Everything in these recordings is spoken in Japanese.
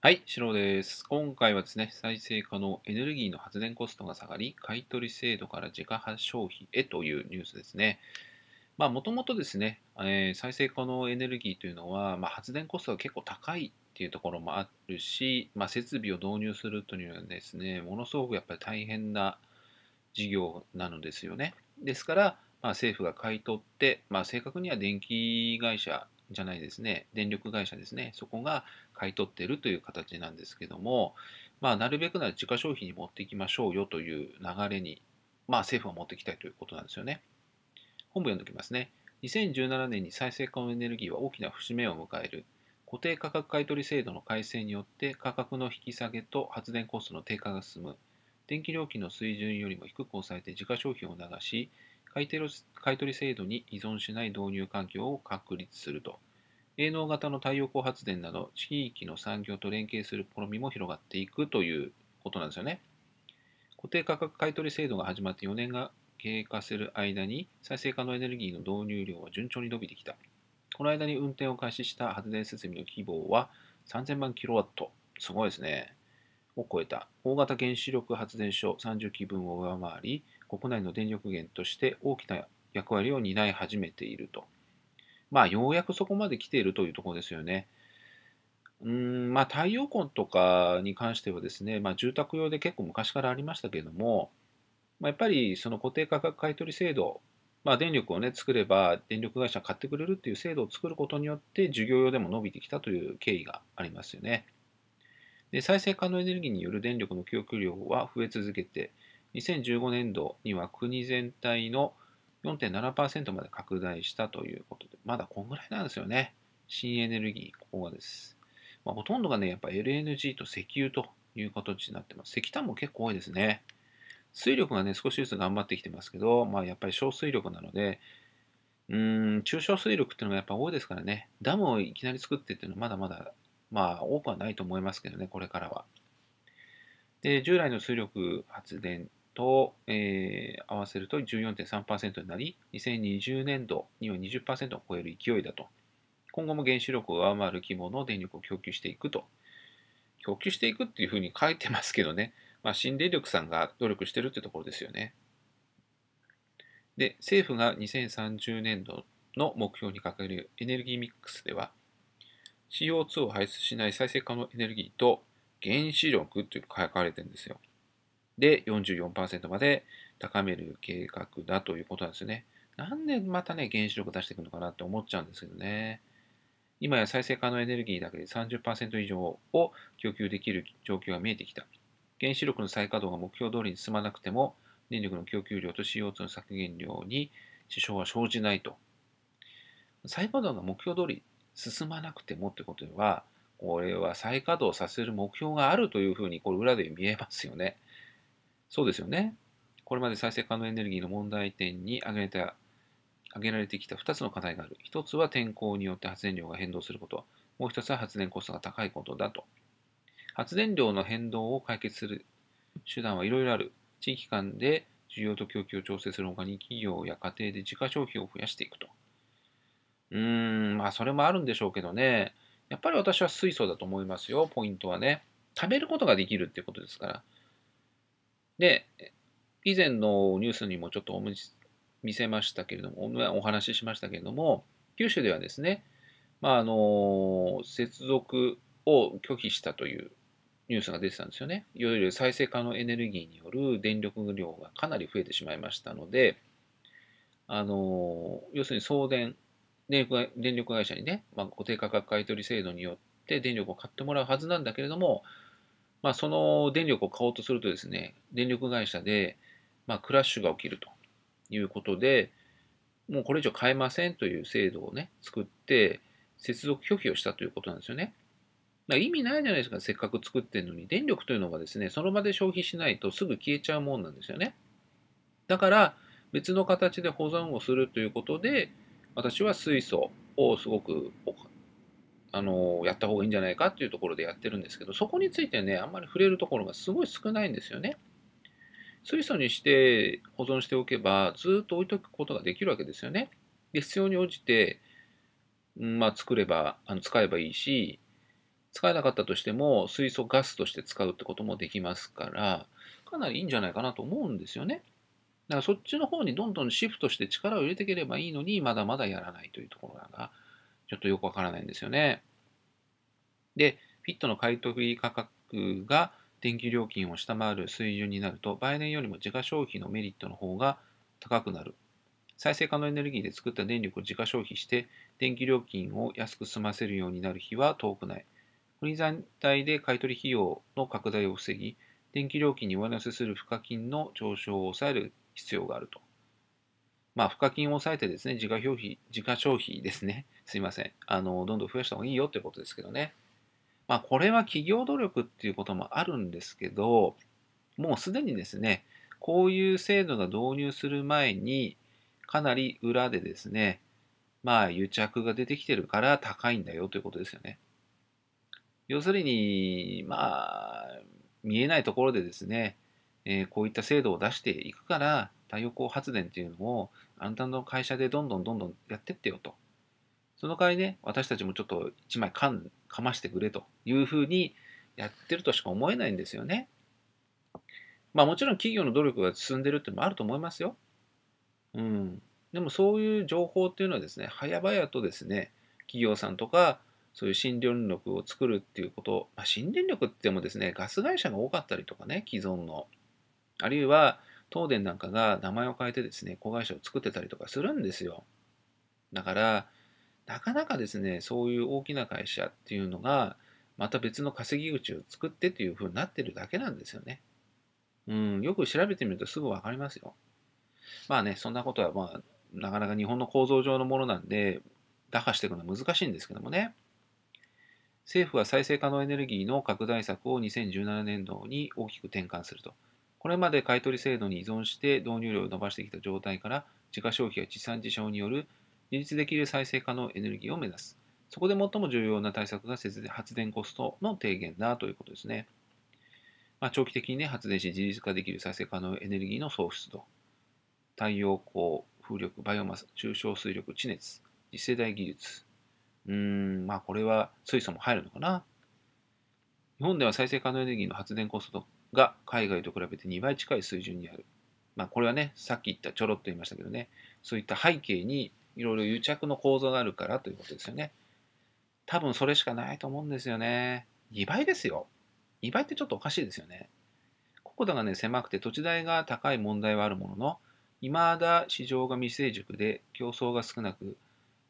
はい、シロです。今回はですね、再生可能エネルギーの発電コストが下がり、買取制度から自家発消費へというニュースですね。まあ、もともとですね、えー、再生可能エネルギーというのは、まあ、発電コストが結構高いっていうところもあるし、まあ、設備を導入するというのはですね、ものすごくやっぱり大変な事業なのですよね。ですから、まあ、政府が買い取って、まあ、正確には電気会社じゃないですね、電力会社ですね、そこが買い取ってるという形なんですけども、まあ、なるべくなら自家消費に持っていきましょうよという流れに、まあ、政府は持っていきたいということなんですよね。本部読んでおきますね。2017年に再生可能エネルギーは大きな節目を迎える。固定価格買取制度の改正によって価格の引き下げと発電コストの低下が進む。電気料金の水準よりも低く抑えて自家消費を促し、買い取り制度に依存しない導入環境を確立すると、営農型の太陽光発電など地域の産業と連携する試みも広がっていくということなんですよね。固定価格買取制度が始まって4年が経過する間に再生可能エネルギーの導入量は順調に伸びてきた。この間に運転を開始した発電設備の規模は3000万キロワット。すごいですね。を超えた。大型原子力発電所30基分を上回り、国内の電力源として大きな役割を担い始めていると。まあ、ようやくそこまで来ているというところですよね。うん、まあ、太陽光とかに関してはですね、まあ、住宅用で結構昔からありましたけれども、まあ、やっぱりその固定価格買取制度、まあ、電力をね、作れば電力会社買ってくれるっていう制度を作ることによって、事業用でも伸びてきたという経緯がありますよね。で再生可能エネルギーによる電力の供給量は増え続けて、2015年度には国全体の4.7%まで拡大したということで、まだこんぐらいなんですよね。新エネルギー、ここがです。まあ、ほとんどがね、やっぱ LNG と石油という形になってます。石炭も結構多いですね。水力がね、少しずつ頑張ってきてますけど、まあ、やっぱり小水力なので、うん、中小水力っていうのがやっぱ多いですからね、ダムをいきなり作ってっていうのはまだまだ、まあ、多くはないと思いますけどね、これからは。で、従来の水力発電と、えー、合わせると14.3%になり、2020年度には20%を超える勢いだと。今後も原子力を上回る規模の電力を供給していくと。供給していくっていうふうに書いてますけどね、まあ、新電力さんが努力してるってところですよね。で、政府が2030年度の目標に掲げるエネルギーミックスでは、CO2 を排出しない再生可能エネルギーと原子力と書かれてるんですよ。で44%まで高める計画だということなんですよね。なんでまたね、原子力出していくのかなって思っちゃうんですけどね。今や再生可能エネルギーだけで30%以上を供給できる状況が見えてきた。原子力の再稼働が目標通りに進まなくても、電力の供給量と CO2 の削減量に支障は生じないと。再稼働が目標通り進まなくてもってことでは、これは再稼働させる目標があるというふうに、これ裏で見えますよね。そうですよね。これまで再生可能エネルギーの問題点に挙げた挙げられてきた2つの課題がある。1つは天候によって発電量が変動すること。もう1つは発電コストが高いことだと。発電量の変動を解決する手段はいろいろある。地域間で需要と供給を調整するほかに企業や家庭で自家消費を増やしていくと。うーん、まあそれもあるんでしょうけどね。やっぱり私は水素だと思いますよ、ポイントはね。食べることができるっていうことですから。で、以前のニュースにもちょっとお見せましたけれども、お話ししましたけれども、九州ではですね、まあ、あの、接続を拒否したというニュースが出てたんですよね。いわゆる再生可能エネルギーによる電力量がかなり増えてしまいましたので、あの、要するに送電、電力電力会社にね、まあ、固定価格買取制度によって電力を買ってもらうはずなんだけれども、まあ、その電力を買おうとするとですね、電力会社で、まあ、クラッシュが起きるということで、もうこれ以上買えませんという制度をね、作って、接続拒否をしたということなんですよね。あ、意味ないじゃないですか、せっかく作ってるのに。電力というのがですね、その場で消費しないとすぐ消えちゃうもんなんですよね。だから、別の形で保存をするということで、私は水素をすごくあのやった方がいいんじゃないかっていうところでやってるんですけどそこについてねあんまり触れるところがすごい少ないんですよね。水素にして保存しておけばずっと置いとくことができるわけですよね。で必要に応じて、まあ、作ればあの使えばいいし使えなかったとしても水素ガスとして使うってこともできますからかなりいいんじゃないかなと思うんですよね。だからそっちの方にどんどんシフトして力を入れていければいいのにまだまだやらないというところがちょっとよくわからないんですよね。で、フィットの買い取り価格が電気料金を下回る水準になると、売年よりも自家消費のメリットの方が高くなる。再生可能エネルギーで作った電力を自家消費して、電気料金を安く済ませるようになる日は遠くない。国全体で買取費用の拡大を防ぎ、電気料金に上乗せする付加金の上昇を抑える必要があると。まあ、付加金を抑えてですね、自家消費、自家消費ですね。すいません。あの、どんどん増やした方がいいよってことですけどね。まあ、これは企業努力っていうこともあるんですけど、もうすでにですね、こういう制度が導入する前に、かなり裏でですね、まあ、癒着が出てきてるから高いんだよということですよね。要するに、まあ、見えないところでですね、えー、こういった制度を出していくから、太陽光発電っていうのを、あなたの会社でどんどんどんどんやってってよと。その代わりね、私たちもちょっと一枚かんかましてくれというふうにやってるとしか思えないんですよね。まあもちろん企業の努力が進んでるっていうのもあると思いますよ。うん。でもそういう情報っていうのはですね、早々とですね、企業さんとか、そういう新電力を作るっていうこと、まあ、新電力ってもですね、ガス会社が多かったりとかね、既存の。あるいは、東電なんかが名前を変えてですね、子会社を作ってたりとかするんですよ。だから、なかなかですね、そういう大きな会社っていうのが、また別の稼ぎ口を作ってっていう風になってるだけなんですよね。うん、よく調べてみるとすぐ分かりますよ。まあね、そんなことは、まあ、なかなか日本の構造上のものなんで、打破していくのは難しいんですけどもね。政府は再生可能エネルギーの拡大策を2017年度に大きく転換すると。これまで買取制度に依存して導入量を伸ばしてきた状態から、自家消費や地産地消による自立できる再生可能エネルギーを目指す。そこで最も重要な対策が節電発電コストの低減だということですね。まあ、長期的に、ね、発電し自立化できる再生可能エネルギーの創出と、太陽光、風力、バイオマス、中小水力、地熱、次世代技術。うーん、まあこれは水素も入るのかな。日本では再生可能エネルギーの発電コストが海外と比べて2倍近い水準にある。まあこれはね、さっき言ったちょろっと言いましたけどね、そういった背景にいろいろ癒着の構造があるからということですよね。多分それしかないと思うんですよね。2倍ですよ。2倍ってちょっとおかしいですよね。国土がね、狭くて土地代が高い問題はあるものの、未だ市場が未成熟で競争が少なく、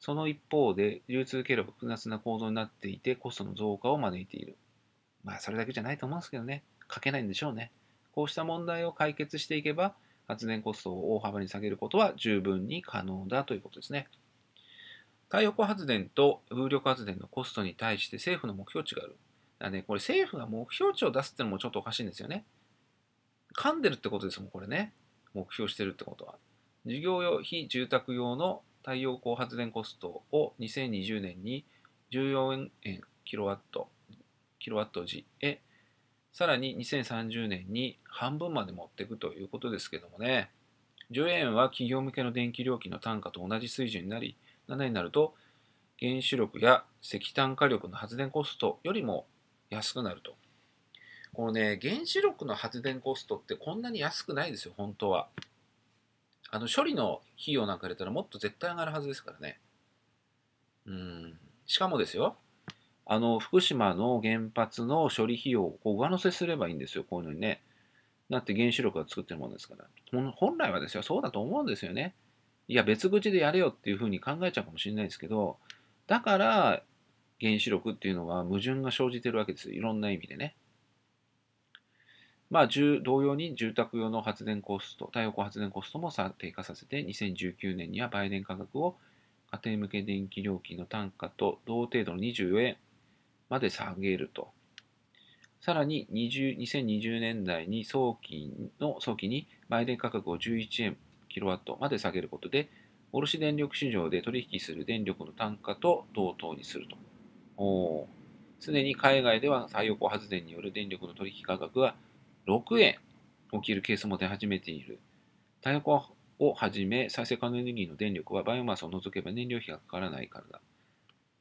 その一方で流通経路が複雑な構造になっていてコストの増加を招いている。まあそれだけじゃないと思うんですけどね。書けないんでしょうね。こうした問題を解決していけば、発電コストを大幅に下げることは十分に可能だということですね。太陽光発電と風力発電のコストに対して政府の目標値がある。だね、これ政府が目標値を出すってのもちょっとおかしいんですよね。噛んでるってことですもん、これね。目標してるってことは。事業用、非住宅用の太陽光発電コストを2020年に14円キロワット、キロワット時へさらに2030年に半分まで持っていくということですけどもね、10円は企業向けの電気料金の単価と同じ水準になり、7になると原子力や石炭火力の発電コストよりも安くなると。このね、原子力の発電コストってこんなに安くないですよ、本当は。あの、処理の費用なんか入れたらもっと絶対上がるはずですからね。うん。しかもですよ、あの福島の原発の処理費用をこう上乗せすればいいんですよ、こういうのにね。だって原子力が作ってるものですから。本来はですよ、そうだと思うんですよね。いや、別口でやれよっていうふうに考えちゃうかもしれないですけど、だから原子力っていうのは矛盾が生じてるわけですよ、いろんな意味でね。まあ、同様に住宅用の発電コスト、太陽光発電コストも低下させて、2019年には売電価格を家庭向け電気料金の単価と同程度の24円まで下げると。さらに20 2020年代に早期の早期に売電価格を11円キロワットまで下げることで、卸電力市場で取引する電力の単価と同等にすると。すでに海外では太陽光発電による電力の取引価格は6円起きるケースも出始めている。太陽光をはじめ再生可能エネルギーの電力はバイオマスを除けば燃料費がかからないからだ。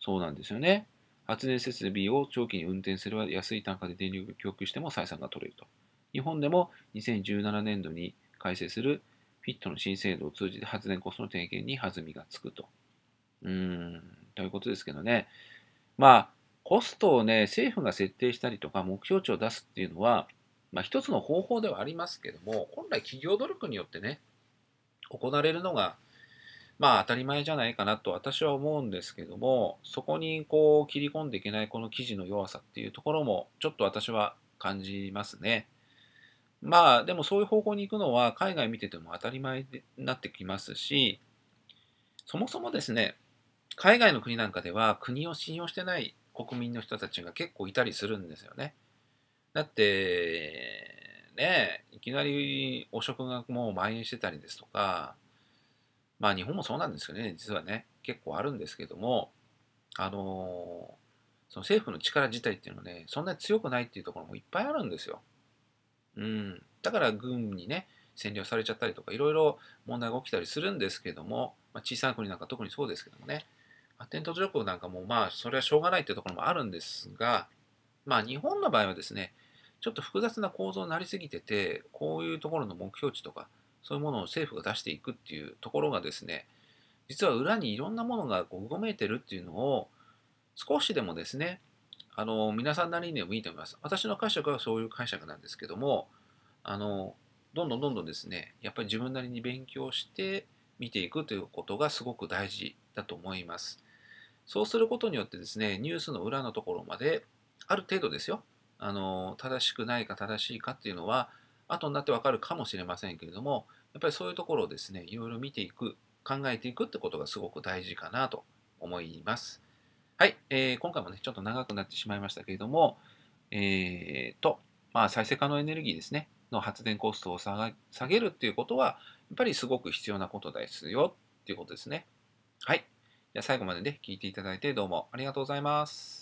そうなんですよね。発電設備を長期に運転すれば安い単価で電力供給しても採算が取れると。日本でも2017年度に改正するフィットの新制度を通じて発電コストの低減に弾みがつくと。うーん、ということですけどね。まあ、コストをね、政府が設定したりとか、目標値を出すっていうのは、まあ、一つの方法ではありますけども、本来企業努力によってね、行われるのが、まあ当たり前じゃないかなと私は思うんですけども、そこにこう切り込んでいけないこの記事の弱さっていうところもちょっと私は感じますね。まあでもそういう方向に行くのは海外見てても当たり前になってきますし、そもそもですね、海外の国なんかでは国を信用してない国民の人たちが結構いたりするんですよね。だって、ね、いきなり汚職がもう蔓延してたりですとか、まあ日本もそうなんですよね、実はね、結構あるんですけども、あのー、その政府の力自体っていうのはね、そんなに強くないっていうところもいっぱいあるんですよ。うん。だから軍にね、占領されちゃったりとか、いろいろ問題が起きたりするんですけども、まあ、小さな国なんか特にそうですけどもね、発展途上国なんかもまあ、それはしょうがないっていうところもあるんですが、まあ日本の場合はですね、ちょっと複雑な構造になりすぎてて、こういうところの目標値とか、そういうものを政府が出していくっていうところがですね実は裏にいろんなものがこううごめいてるっていうのを少しでもですねあの皆さんなりにでもいいと思います私の解釈はそういう解釈なんですけどもあのどんどんどんどんですねやっぱり自分なりに勉強して見ていくということがすごく大事だと思いますそうすることによってですねニュースの裏のところまである程度ですよあの正しくないか正しいかっていうのは後になってわかるかもしれませんけれどもやっぱりそういうところをですねいろいろ見ていく考えていくってことがすごく大事かなと思います。はい、えー、今回もねちょっと長くなってしまいましたけれどもえーと、まあ、再生可能エネルギーですねの発電コストを下げるっていうことはやっぱりすごく必要なことですよっていうことですね。はい。じゃあ最後までね、聞いていただいてどうもありがとうございます。